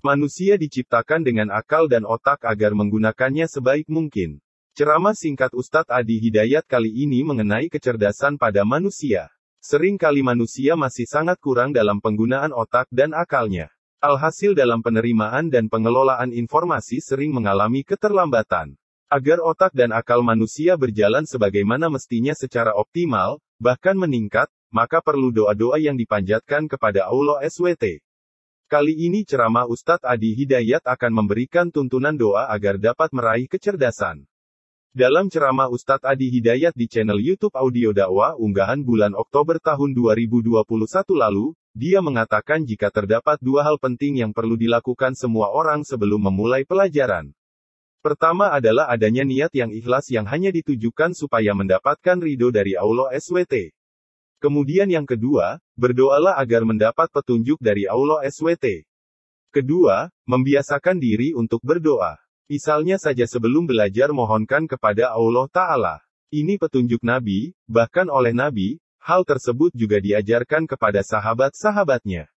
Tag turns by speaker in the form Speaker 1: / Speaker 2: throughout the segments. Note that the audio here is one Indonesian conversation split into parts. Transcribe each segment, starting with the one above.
Speaker 1: Manusia diciptakan dengan akal dan otak agar menggunakannya sebaik mungkin. Ceramah singkat Ustadz Adi Hidayat kali ini mengenai kecerdasan pada manusia. Sering kali manusia masih sangat kurang dalam penggunaan otak dan akalnya. Alhasil dalam penerimaan dan pengelolaan informasi sering mengalami keterlambatan. Agar otak dan akal manusia berjalan sebagaimana mestinya secara optimal, bahkan meningkat, maka perlu doa-doa yang dipanjatkan kepada Allah SWT. Kali ini ceramah Ustadz Adi Hidayat akan memberikan tuntunan doa agar dapat meraih kecerdasan. Dalam ceramah Ustadz Adi Hidayat di channel YouTube Audio Dakwah unggahan bulan Oktober tahun 2021 lalu, dia mengatakan jika terdapat dua hal penting yang perlu dilakukan semua orang sebelum memulai pelajaran. Pertama adalah adanya niat yang ikhlas yang hanya ditujukan supaya mendapatkan ridho dari Allah SWT. Kemudian yang kedua, berdoalah agar mendapat petunjuk dari Allah SWT. Kedua, membiasakan diri untuk berdoa. Misalnya saja sebelum belajar mohonkan kepada Allah Ta'ala. Ini petunjuk Nabi, bahkan oleh Nabi, hal tersebut juga diajarkan kepada sahabat-sahabatnya.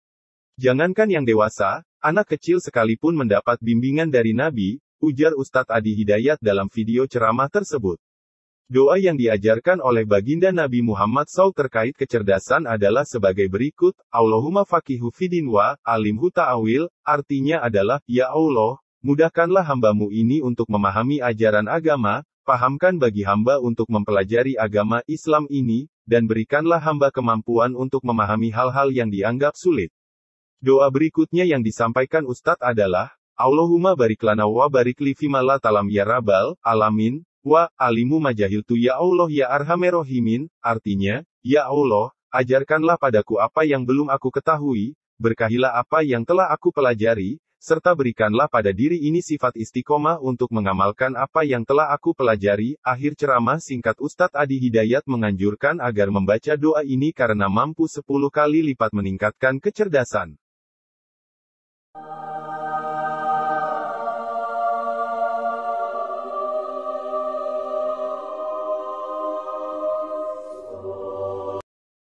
Speaker 1: Jangankan yang dewasa, anak kecil sekalipun mendapat bimbingan dari Nabi, ujar Ustadz Adi Hidayat dalam video ceramah tersebut. Doa yang diajarkan oleh baginda Nabi Muhammad SAW terkait kecerdasan adalah sebagai berikut, Allahumma faqihu fidin wa, alimhu ta'awil, artinya adalah, Ya Allah, mudahkanlah hambamu ini untuk memahami ajaran agama, pahamkan bagi hamba untuk mempelajari agama Islam ini, dan berikanlah hamba kemampuan untuk memahami hal-hal yang dianggap sulit. Doa berikutnya yang disampaikan Ustadz adalah, Allahumma bariklana wa barikli fimala talam ya rabal, alamin, Wa, alimu majahiltu ya Allah ya arhamerohimin, artinya, ya Allah, ajarkanlah padaku apa yang belum aku ketahui, berkahilah apa yang telah aku pelajari, serta berikanlah pada diri ini sifat istiqomah untuk mengamalkan apa yang telah aku pelajari. Akhir ceramah singkat Ustadz Adi Hidayat menganjurkan agar membaca doa ini karena mampu 10 kali lipat meningkatkan kecerdasan.